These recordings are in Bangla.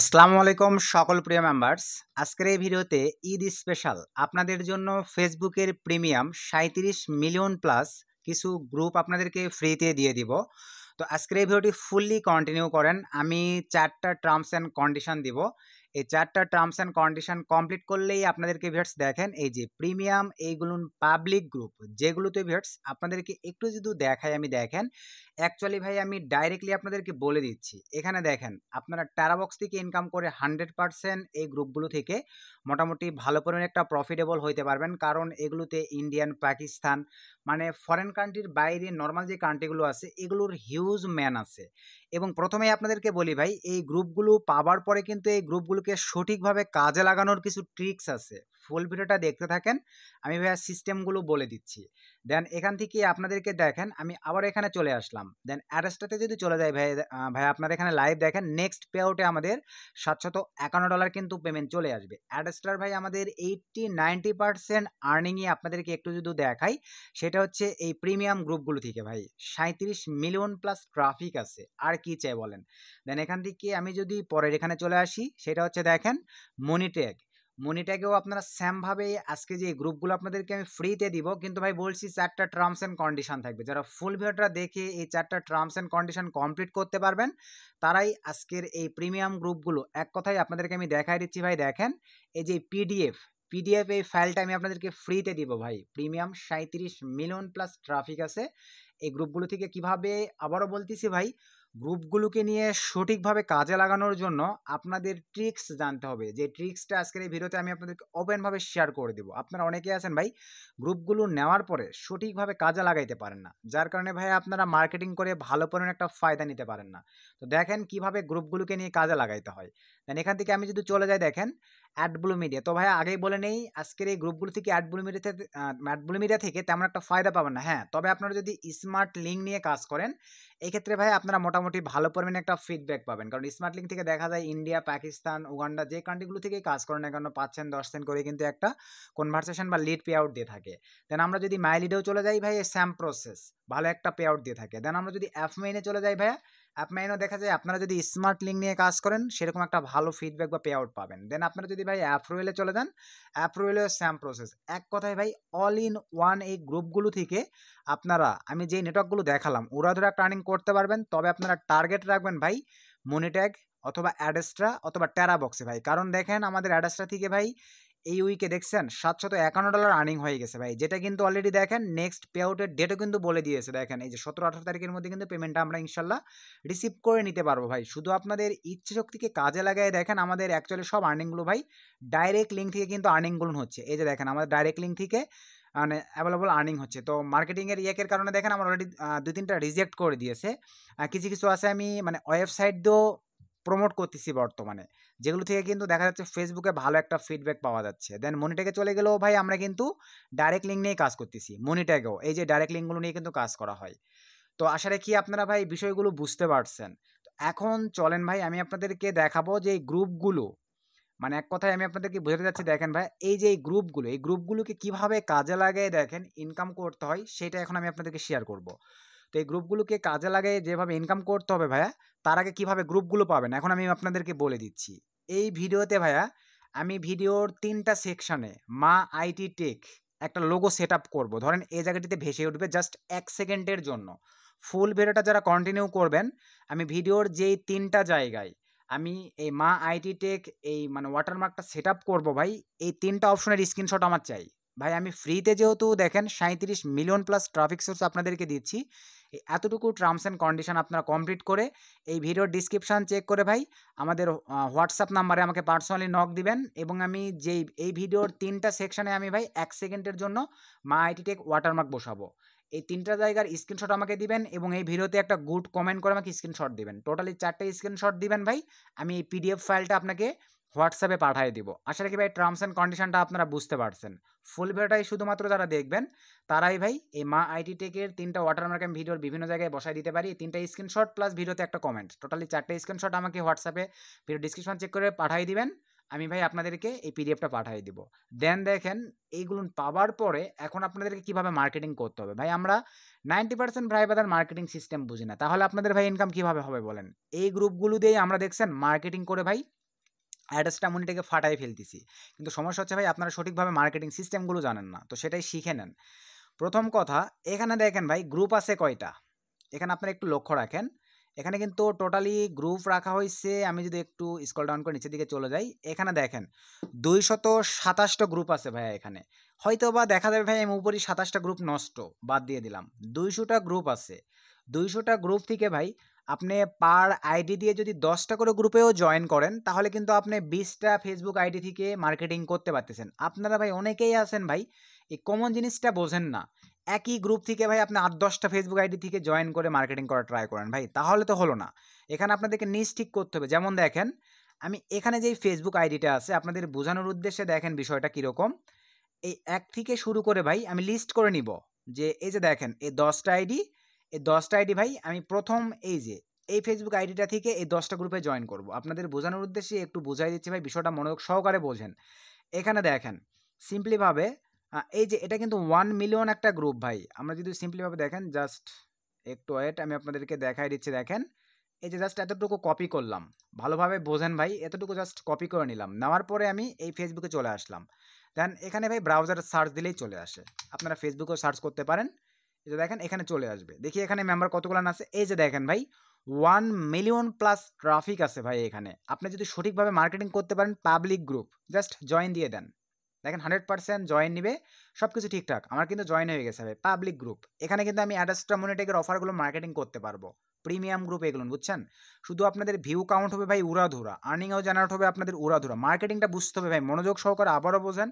আসসালামু আলাইকুম সকল প্রিয় মেম্বার্স আজকের এই ভিডিওতে ঈদ স্পেশাল আপনাদের জন্য ফেসবুকের প্রিমিয়াম সাঁত্রিশ মিলিয়ন প্লাস কিছু গ্রুপ আপনাদেরকে ফ্রিতে দিয়ে দিব তো আজকের এই ভিডিওটি ফুললি কন্টিনিউ করেন আমি চারটা টার্মস অ্যান্ড কন্ডিশন দিব এই চারটা টার্মস অ্যান্ড কন্ডিশন কমপ্লিট করলেই আপনাদেরকে ভিয়ার্স দেখেন এই যে প্রিমিয়াম এইগুলো পাবলিক গ্রুপ যেগুলোতে ভিয়ার্স আপনাদেরকে একটু যদি দেখাই আমি দেখেন অ্যাকচুয়ালি ভাই আমি ডাইরেক্টলি আপনাদেরকে বলে দিচ্ছি এখানে দেখেন আপনারা টারাবক্স থেকে ইনকাম করে হান্ড্রেড পারসেন্ট এই গ্রুপগুলো থেকে মোটামুটি ভালো পরিমাণে একটা প্রফিটেবল হইতে পারবেন কারণ এগুলোতে ইন্ডিয়ান পাকিস্তান মানে ফরেন কান্ট্রির বাইরে নর্মাল যে কান্ট্রিগুলো আছে এগুলোর হিউজ ম্যান আছে এবং প্রথমে আপনাদেরকে বলি ভাই এই গ্রুপগুলো পাবার পরে কিন্তু এই গ্রুপগুলোকে সঠিকভাবে কাজে লাগানোর কিছু ট্রিক্স আছে ফুল ভিডিওটা দেখতে থাকেন আমি ভাইয়া সিস্টেমগুলো বলে দিচ্ছি দেন এখান থেকে আপনাদেরকে দেখেন আমি আবার এখানে চলে আসলাম দেন অ্যারেস্টাতে যদি চলে যাই ভাই ভাই আপনারা এখানে লাইভ দেখেন নেক্সট পে আউটে আমাদের সাতশত একান্ন ডলার কিন্তু পেমেন্ট চলে আসবে অ্যারেস্টার ভাই আমাদের এইটটি নাইনটি পার্সেন্ট আর্নিংয়ে আপনাদেরকে একটু যদি দেখাই সেটা হচ্ছে এই প্রিমিয়াম গ্রুপগুলো থেকে ভাই সাঁত্রিশ মিলিয়ন প্লাস ট্রাফিক আছে আর কি চাই বলেন দেন এখান থেকে আমি যদি পরের এখানে চলে আসি সেটা হচ্ছে দেখেন মনিট্যাগ মনিটাকেও আপনারা স্যামভাবে আজকে যে গ্রুপগুলো আপনাদেরকে আমি ফ্রিতে দিব কিন্তু ভাই বলছি চারটা টার্মস অ্যান্ড কন্ডিশন থাকবে যারা ফুল ভিডিওটা দেখে এই চারটা টার্মস অ্যান্ড কন্ডিশন কমপ্লিট করতে পারবেন তারাই আজকের এই প্রিমিয়াম গ্রুপগুলো এক কথায় আপনাদেরকে আমি দেখাই দিচ্ছি ভাই দেখেন এই যে পিডিএফ পিডিএফ এই ফাইলটা আমি আপনাদেরকে ফ্রিতে দিব ভাই প্রিমিয়াম সাঁত্রিশ মিলিয়ন প্লাস ট্রাফিক আছে এই গ্রুপগুলো থেকে কিভাবে আবারও বলতেছি ভাই গ্রুপগুলোকে নিয়ে সঠিকভাবে কাজে লাগানোর জন্য আপনাদের ট্রিক্স জানতে হবে যে ট্রিক্সটা আজকের এই ভিডিওতে আমি আপনাদেরকে ওপেনভাবে শেয়ার করে দেবো আপনারা অনেকেই আছেন ভাই গ্রুপগুলো নেওয়ার পরে সঠিকভাবে কাজে লাগাইতে পারেন না যার কারণে ভাই আপনারা মার্কেটিং করে ভালো পরিমাণে একটা ফায়দা নিতে পারেন না তো দেখেন কিভাবে গ্রুপগুলোকে নিয়ে কাজে লাগাইতে হয় দেন এখান থেকে আমি যদি চলে যাই দেখেন অ্যাডব্লু মিডিয়া তো ভাই আগেই বলে নেই আজকের এই গ্রুপগুলো থেকে অ্যাডব্লু মিডিয়া থেকে অ্যাডব্লু মিডিয়া থেকে তেমন একটা ফায়দা পাবেন না হ্যাঁ তবে আপনারা যদি স্মার্ট লিঙ্ক নিয়ে কাজ করেন এক্ষেত্রে ভাই আপনারা মোটামুটি ভালো পরিমাণে একটা ফিডব্যাক পাবেন কারণ স্মার্ট লিঙ্ক থেকে দেখা যায় ইন্ডিয়া পাকিস্তান উগান্ডা যে কান্ট্রিগুলো থেকে কাজ করেন না কেন পাঁচ সেন্ট দশ সেন্ট করে কিন্তু একটা কনভারসেশন বা লিড পে আউট দিয়ে থাকে দেন আমরা যদি মাইলিডেও চলে যাই ভাই স্যাম প্রসেস ভালো একটা পে আউট দিয়ে থাকে দেন আমরা যদি অ্যাপ মেইনে চলে যাই ভাইয়া অ্যাপমাইনও দেখা যায় আপনারা যদি স্মার্ট লিঙ্ক নিয়ে কাজ করেন সেরকম একটা ভালো ফিডব্যাক বা পে আউট পাবেন দেন আপনারা যদি ভাই অ্যাপ্রুয়েলে চলে যান অ্যাপ্রোয়েলেও স্যাম প্রসেস এক কথায় ভাই অল ইন ওয়ান এই গ্রুপগুলো থেকে আপনারা আমি যে নেটওয়ার্কগুলো দেখালাম ওরা ধরে টার্নিং করতে পারবেন তবে আপনারা টার্গেট রাখবেন ভাই মনিট্যাগ অথবা অ্যাডেস্ট্রা অথবা টেরাবক্সে ভাই কারণ দেখেন আমাদের অ্যাডেস্ট্রা থেকে ভাই এই উইকে দেখছেন সাতশত একান্ন ডলার আর্নিং হয়ে গেছে ভাই যেটা কিন্তু অলরেডি দেখেন নেক্সট পে আউটের ডেটও কিন্তু বলে দিয়েছে দেখেন এই যে সতেরো আঠারো তারিখের মধ্যে কিন্তু পেমেন্টটা আমরা ইনশাল্লাহ রিসিভ করে নিতে পারবো ভাই শুধু আপনাদের ইচ্ছে শক্তিকে কাজে লাগায় দেখেন আমাদের অ্যাকচুয়ালি সব আর্নিংগুলো ভাই ডাইরেক্ট লিঙ্ক থেকে কিন্তু আর্নিংগুলো হচ্ছে এই যে দেখেন আমাদের ডাইরেক্ট লিঙ্ক থেকে মানে অ্যাভেলেবল আর্নিং হচ্ছে তো মার্কেটিংয়ের ইয়েকের কারণে দেখেন আমার অলরেডি দু তিনটা রিজেক্ট করে দিয়েছে কিছু কিছু আছে আমি মানে ওয়েবসাইট দিয়েও প্রমোট করতেছি বর্তমানে যেগুলো থেকে কিন্তু দেখা যাচ্ছে ফেসবুকে ভালো একটা ফিডব্যাক পাওয়া যাচ্ছে দেন মনিট্যাগে চলে গেলেও ভাই আমরা কিন্তু ডাইরেক্ট লিঙ্ক নিয়ে কাজ করতেছি মনিট্যাগেও এই যে ডাইরেক্ট লিঙ্কগুলো নিয়ে কিন্তু কাজ করা হয় তো আশা রাখি আপনারা ভাই বিষয়গুলো বুঝতে পারছেন এখন চলেন ভাই আমি আপনাদেরকে দেখাবো যে এই গ্রুপগুলো মানে এক কথায় আমি আপনাদেরকে বোঝাতে যাচ্ছি দেখেন ভাই এই যে এই গ্রুপগুলো এই গ্রুপগুলোকে কিভাবে কাজে লাগায় দেখেন ইনকাম করতে হয় সেটা এখন আমি আপনাদেরকে শেয়ার করবো তো এই গ্রুপগুলোকে কাজে লাগে যেভাবে ইনকাম করতে হবে ভাইয়া তার আগে কীভাবে গ্রুপগুলো পাবেন এখন আমি আপনাদেরকে বলে দিচ্ছি এই ভিডিওতে ভাইয়া আমি ভিডিওর তিনটা সেকশানে মা আইটি টেক একটা লোগো সেট আপ করবো ধরেন এই জায়গাটিতে ভেসে উঠবে জাস্ট এক সেকেন্ডের জন্য ফুল ভিডিওটা যারা কন্টিনিউ করবেন আমি ভিডিওর যেই তিনটা জায়গায় আমি এই মা আইটি টেক এই মানে ওয়াটারমার্কটা সেট আপ করবো ভাই এই তিনটা অপশনের স্ক্রিনশট আমার চাই ভাই আমি ফ্রিতে যেহেতু দেখেন সাঁত্রিশ মিলিয়ন প্লাস ট্রাফিক সোর্স আপনাদেরকে দিচ্ছি এতটুকু টার্মস অ্যান্ড কন্ডিশন আপনারা কমপ্লিট করে এই ভিডিওর ডিসক্রিপশান চেক করে ভাই আমাদের হোয়াটসঅ্যাপ নাম্বারে আমাকে পার্সোনালি নক দিবেন এবং আমি যেই এই ভিডিওর তিনটা সেকশানে আমি ভাই এক সেকেন্ডের জন্য মা আইটি টেক ওয়াটারমার্ক বসাবো এই তিনটা জায়গার স্ক্রিনশট আমাকে দিবেন এবং এই ভিডিওতে একটা গুড কমেন্ট করে আমাকে স্ক্রিনশট দিবেন টোটালি চারটে স্ক্রিনশট দিবেন ভাই আমি এই পিডিএফ ফাইলটা আপনাকে হোয়াটসঅ্যাপে পাঠিয়ে দিব আশা রাখি ভাই টার্মস অ্যান্ড কন্ডিশনটা আপনারা বুঝতে পারছেন ফুল ভিডিওটাই শুধুমাত্র যারা দেখবেন তারাই ভাই এই মা আইটি টেকের তিনটা ওয়াটারমার্ক আমি ভিডিওর বিভিন্ন জায়গায় বসাই দিতে পারি তিনটা স্ক্রিনশট প্লাস ভিডিওতে একটা কমেন্ট টোটালি চারটে স্ক্রিনশট আমাকে হোয়াটসঅ্যাপে ভিডিও ডিসক্রিপশন চেক করে পাঠিয়ে দিবেন আমি ভাই আপনাদেরকে এই পিডিএফটা পাঠিয়ে দিব দেন দেখেন এইগুলো পাওয়ার পরে এখন আপনাদেরকে কিভাবে মার্কেটিং করতে হবে ভাই আমরা নাইনটি পার্সেন্ট ভাই বাদার মার্কেটিং সিস্টেম বুঝি না তাহলে আপনাদের ভাই ইনকাম কিভাবে হবে বলেন এই গ্রুপগুলো দিয়ে আমরা দেখছেন মার্কেটিং করে ভাই অ্যাড্রেসটা আমি এটাকে ফাটাই ফেলতেছি কিন্তু সমস্যা হচ্ছে ভাই আপনারা সঠিকভাবে মার্কেটিং সিস্টেমগুলো জানেন না তো সেটাই শিখে নেন প্রথম কথা এখানে দেখেন ভাই গ্রুপ আছে কয়টা এখানে আপনারা একটু লক্ষ্য রাখেন এখানে কিন্তু টোটালি গ্রুপ রাখা হয়েছে আমি যদি একটু স্কল ডাউন করে নিচের দিকে চলে যাই এখানে দেখেন দুইশত সাতাশটা গ্রুপ আছে ভাইয়া এখানে হয়তো বা দেখা যাবে ভাই আমি উপরই সাতাশটা গ্রুপ নষ্ট বাদ দিয়ে দিলাম দুইশোটা গ্রুপ আছে দুইশোটা গ্রুপ থেকে ভাই আপনি পার আইডি দিয়ে যদি দশটা করে গ্রুপেও জয়েন করেন তাহলে কিন্তু আপনি বিশটা ফেসবুক আইডি থেকে মার্কেটিং করতে পারতেছেন আপনারা ভাই অনেকেই আছেন ভাই এই কমন জিনিসটা বোঝেন না একই গ্রুপ থেকে ভাই আপনি আট দশটা ফেসবুক আইডি থেকে জয়েন করে মার্কেটিং করা ট্রাই করেন ভাই তাহলে তো হলো না এখানে আপনাদেরকে নিজ ঠিক করতে হবে যেমন দেখেন আমি এখানে যেই ফেসবুক আইডিটা আছে আপনাদের বোঝানোর উদ্দেশ্যে দেখেন বিষয়টা কীরকম এই এক থেকে শুরু করে ভাই আমি লিস্ট করে নিব যে এই যে দেখেন এই দশটা আইডি এই দশটা আইডি ভাই আমি প্রথম এই যে এই ফেসবুক আইডিটা থেকে এই দশটা গ্রুপে জয়েন করব আপনাদের বোঝানোর উদ্দেশ্যে একটু বোঝাই দিচ্ছি ভাই বিষয়টা মনোযোগ সহকারে বোঝেন এখানে দেখেন সিম্পলিভাবে এই যে এটা কিন্তু ওয়ান মিলিয়ন একটা গ্রুপ ভাই আমরা যদি সিম্পলিভাবে দেখেন জাস্ট একটু ওয়েট আমি আপনাদেরকে দেখাই দিচ্ছি দেখেন এই যে জাস্ট এতটুকু কপি করলাম ভালোভাবে বোঝেন ভাই এতটুকু জাস্ট কপি করে নিলাম নেওয়ার পরে আমি এই ফেসবুকে চলে আসলাম দেন এখানে ভাই ব্রাউজার সার্চ দিলেই চলে আসে আপনারা ফেসবুকেও সার্চ করতে পারেন এই যে দেখেন এখানে চলে আসবে দেখি এখানে মেম্বার কতগুলো আছে এই যে দেখেন ভাই ওয়ান মিলিয়ন প্লাস ট্রাফিক আছে ভাই এখানে আপনি যদি সঠিকভাবে মার্কেটিং করতে পারেন পাবলিক গ্রুপ জাস্ট জয়েন দিয়ে দেন দেখেন হান্ড্রেড পার্সেন্ট জয়েন নিবে সব কিছু ঠিকঠাক আমার কিন্তু জয়েন হয়ে গেছে ভাই পাবলিক গ্রুপ এখানে কিন্তু আমি অ্যাডাস্ট্রা মনিটেকের অফারগুলো মার্কেটিং করতে পারবো প্রিমিয়াম গ্রুপ এগুলো বুঝছেন শুধু আপনাদের ভিউ কাউন্ট হবে ভাই উড়াধুরা আর্নিংও জেনারেট হবে আপনাদের উড়াধুরা মার্কেটিংটা বুঝতে হবে ভাই মনোযোগ সহকারে আবারও বোঝেন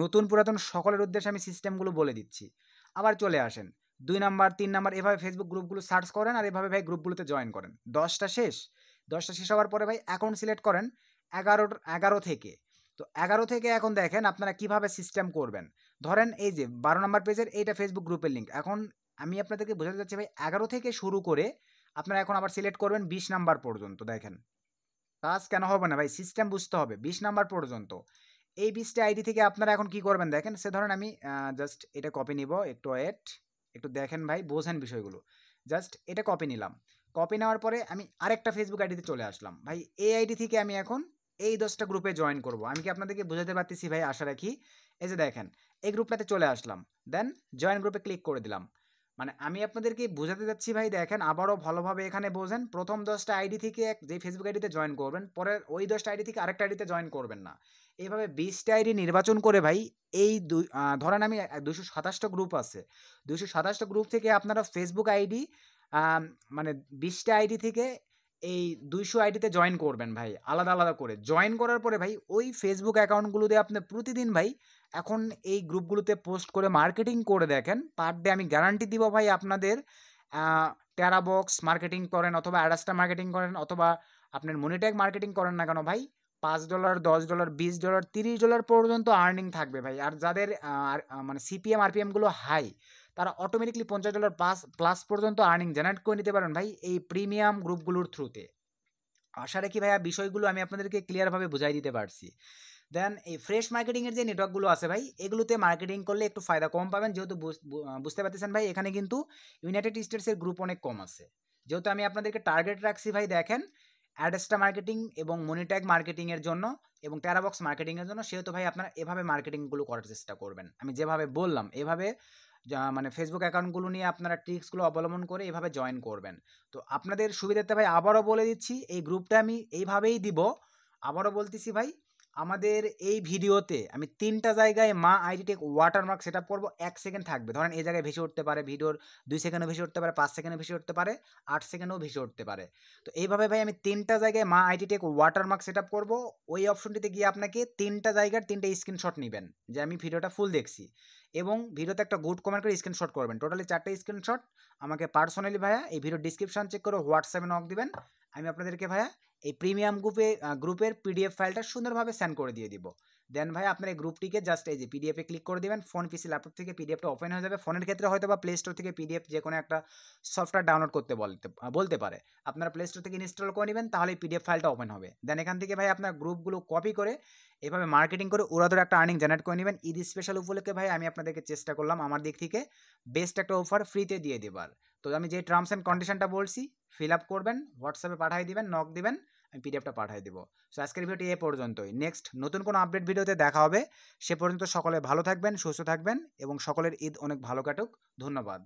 নতুন পুরাতন সকলের উদ্দেশ্যে আমি সিস্টেমগুলো বলে দিচ্ছি আবার চলে আসেন দুই নাম্বার তিন নাম্বার এভাবে ফেসবুক গ্রুপগুলো সার্চ করেন আর এভাবে ভাই গ্রুপগুলোতে জয়েন করেন দশটা শেষ দশটা শেষ হওয়ার পরে ভাই অ্যাকাউন্ট সিলেক্ট করেন এগারো এগারো থেকে তো এগারো থেকে এখন দেখেন আপনারা কিভাবে সিস্টেম করবেন ধরেন এই যে বারো নম্বর পেজের এইটা ফেসবুক গ্রুপের লিঙ্ক এখন আমি আপনাদেরকে বোঝাতে চাচ্ছি ভাই এগারো থেকে শুরু করে আপনারা এখন আবার সিলেক্ট করবেন বিশ নাম্বার পর্যন্ত দেখেন কাজ কেন হবে না ভাই সিস্টেম বুঝতে হবে বিশ নাম্বার পর্যন্ত এই বিশটা আইডি থেকে আপনারা এখন কি করবেন দেখেন সে ধরেন আমি জাস্ট এটা কপি নিব একটু ওয়েট একটু দেখেন ভাই বোঝেন বিষয়গুলো জাস্ট এটা কপি নিলাম কপি নেওয়ার পরে আমি আরেকটা ফেসবুক আইডিতে চলে আসলাম ভাই এই আইডি থেকে আমি এখন এই দশটা গ্রুপে জয়েন করব আমি কি আপনাদেরকে বোঝাতে পারতেছি ভাই আশা রাখি এই যে দেখেন এই গ্রুপটাতে চলে আসলাম দেন জয়েন গ্রুপে ক্লিক করে দিলাম মানে আমি আপনাদেরকে বোঝাতে যাচ্ছি ভাই দেখেন আবারও ভালোভাবে এখানে বোঝেন প্রথম দশটা আইডি থেকে এক যে ফেসবুক আইডিতে জয়েন করবেন পরের ওই দশটা আইডি থেকে আরেকটা আইডিতে জয়েন করবেন না এইভাবে বিশটা আইডি নির্বাচন করে ভাই এই দুই ধরেন আমি দুশো সাতাশটা গ্রুপ আছে দুশো সাতাশটা গ্রুপ থেকে আপনারা ফেসবুক আইডি মানে বিশটা আইডি থেকে এই দুইশো আইডিতে জয়েন করবেন ভাই আলাদা আলাদা করে জয়েন করার পরে ভাই ওই ফেসবুক অ্যাকাউন্টগুলোতে আপনি প্রতিদিন ভাই এখন এই গ্রুপগুলোতে পোস্ট করে মার্কেটিং করে দেখেন পার ডে আমি গ্যারান্টি দিব ভাই আপনাদের টেরাবক্স মার্কেটিং করেন অথবা অ্যাডাস্টা মার্কেটিং করেন অথবা আপনার মনিট্যাগ মার্কেটিং করেন না কেন ভাই পাঁচ ডলার দশ ডলার বিশ ডলার তিরিশ ডলার পর্যন্ত আর্নিং থাকবে ভাই আর যাদের মানে সিপিএম আরপিএমগুলো হাই তারা অটোমেটিকলি পঞ্চাশ ডলার প্লাস প্লাস পর্যন্ত আর্নিং জেনারেট করে নিতে পারেন ভাই এই প্রিমিয়াম গ্রুপগুলোর থ্রুতে আশা রাখি ভাইয়া বিষয়গুলো আমি আপনাদেরকে ক্লিয়ারভাবে বুঝাই দিতে পারছি দেন এই ফ্রেশ মার্কেটিংয়ের যে নেটওয়ার্কগুলো আছে ভাই এগুলোতে মার্কেটিং করলে একটু ফায়দা কম পাবেন যেহেতু বুঝতে পারতেছেন ভাই এখানে কিন্তু ইউনাইটেড স্টেটসের গ্রুপ অনেক কম আছে যেহেতু আমি আপনাদেরকে টার্গেট রাখছি ভাই দেখেন অ্যাডেস্টা মার্কেটিং এবং মনিট্যাগ মার্কেটিংয়ের জন্য এবং ট্যারাবক্স মার্কেটিংয়ের জন্য সেহেতু ভাই আপনারা এভাবে মার্কেটিংগুলো করার চেষ্টা করবেন আমি যেভাবে বললাম এভাবে মানে ফেসবুক অ্যাকাউন্টগুলো নিয়ে আপনারা ট্রিক্সগুলো অবলম্বন করে এভাবে জয়েন করবেন তো আপনাদের সুবিধাতে ভাই আবারও বলে দিচ্ছি এই গ্রুপটা আমি এইভাবেই দিব আবারও বলতেছি ভাই আমাদের এই ভিডিওতে আমি তিনটা জায়গায় মা আইডিটেক ওয়াটারমার্ক সেট আপ করবো এক সেকেন্ড থাকবে ধরেন এই জায়গায় ভেসে উঠতে পারে ভিডিওর দুই সেকেন্ডও ভেসে উঠতে পারে পাঁচ সেকেন্ডও ভেসে উঠতে পারে আট সেকেন্ডও ভেসে উঠতে পারে তো এইভাবে ভাই আমি তিনটা জায়গায় মা আইডিটেক ওয়াটারমার্ক সেট আপ করবো ওই অপশনটিতে গিয়ে আপনাকে তিনটা জায়গার তিনটা স্ক্রিনশট নেবেন যে আমি ভিডিওটা ফুল দেখছি এবং ভিডিওতে একটা গুড কমেন্ট করে স্ক্রিনশট করবেন টোটালি চারটে স্ক্রিনশট আমাকে পার্সোনালি ভাইয়া এই ভিডিও ডিসক্রিপশান চেক করে হোয়াটসঅ্যাপে নক দিবেন আমি আপনাদেরকে ভাইয়া এই প্রিমিয়াম গ্রুপে গ্রুপের পিডিএফ ফাইলটা সুন্দরভাবে সেন্ড করে দিয়ে দিব দেন ভাই আপনার এই গ্রুপটিকে জাস্ট এই যে পিডিএফে ক্লিক করে দেবেন ফোন পিসি ল্যাপটপ থেকে পিডিএফটা ওপেন হয়ে যাবে ফোনের ক্ষেত্রে হয়তো বা প্লে স্টোর থেকে পিডিএফ যে কোনো একটা সফটওয়্যার ডাউনলোড করতে বলতে বলতে পারে আপনারা প্লে স্টোর থেকে ইনস্টল করে নেবেন তাহলে এই পিডিএফ ফাইলটা ওপেন হবে দেন এখান থেকে ভাই আপনার গ্রুপগুলো কপি করে এভাবে মার্কেটিং করে ওরা একটা আর্নিং জেনারেট করে নেবেন ঈদ স্পেশাল উপলক্ষে ভাই আমি আপনাদেরকে চেষ্টা করলাম আমার দিক থেকে বেস্ট একটা অফার ফ্রিতে দিয়ে দেবার তো আমি যে টার্মস অ্যান্ড কন্ডিশনটা বলছি ফিল আপ করবেন হোয়াটসঅ্যাপে পাঠিয়ে দিবেন নক দেবেন আমি পিডিএফটা পাঠিয়ে দেবো সো আজকের ভিডিওটি এ পর্যন্তই নেক্সট নতুন কোনো আপডেট ভিডিওতে দেখা হবে সে পর্যন্ত সকলে ভালো থাকবেন সুস্থ থাকবেন এবং সকলের ঈদ অনেক ভালো কাটুক ধন্যবাদ